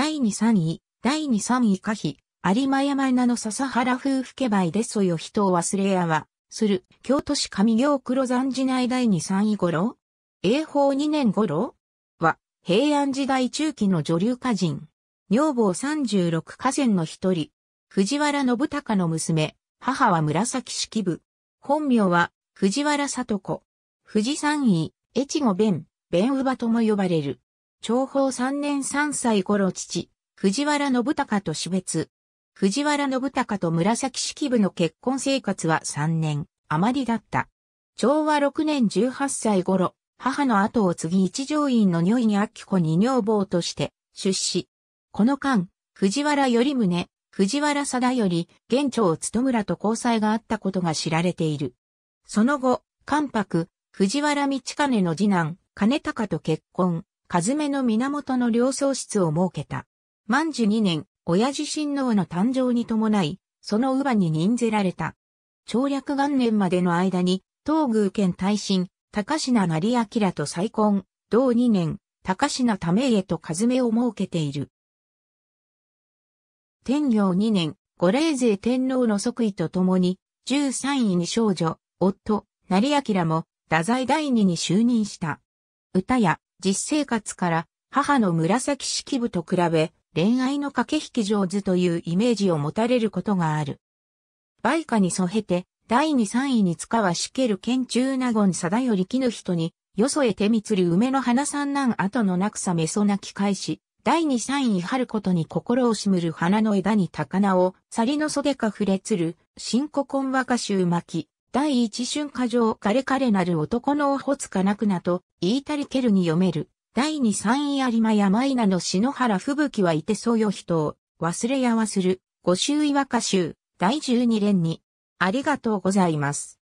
第2、3位、第2、3位可否、有馬山名の笹原夫婦ばいでそよ人を忘れやは、する、京都市上行黒山寺内第2、3位頃永宝2年頃は、平安時代中期の女流歌人。女房36家臣の一人。藤原信孝の娘。母は紫式部。本名は、藤原里子。富士山位、越後弁、弁乳母とも呼ばれる。長宝三年三歳頃父、藤原信孝と死別。藤原信孝と紫式部の結婚生活は3年余りだった。昭和6年18歳頃、母の後を継ぎ一条院の女院明子に女房として出資。この間、藤原頼宗、藤原貞頼、現長務村と交際があったことが知られている。その後、関白、藤原道兼の次男、兼高と結婚、和目の源の領宗室を設けた。万寿二年、親父親王の誕生に伴い、その乳母に任ぜられた。長略元年までの間に、東宮県大臣、高品成明と再婚、同二年、高品為家と和目を設けている。天行二年、五霊勢天皇の即位とともに、十三位に少女、夫、成明も、太宰第二に就任した。歌や実生活から母の紫式部と比べ恋愛の駆け引き上手というイメージを持たれることがある。売価に添えて第二三位に使はしける県中納言貞よりぬ人によそへ手みつる梅の花三男後のなくさめそなき返し、第二三位春ことに心をしむる花の枝に高菜を、さりの袖か触れつる、新古今和歌集巻き、第一春夏れ彼彼なる男のおほつかなくなと、言いたりけるに読める。第二三位有馬山稲の篠原吹雪はいてそうよ人を、忘れやわする。五周岩歌集、第十二連に。ありがとうございます。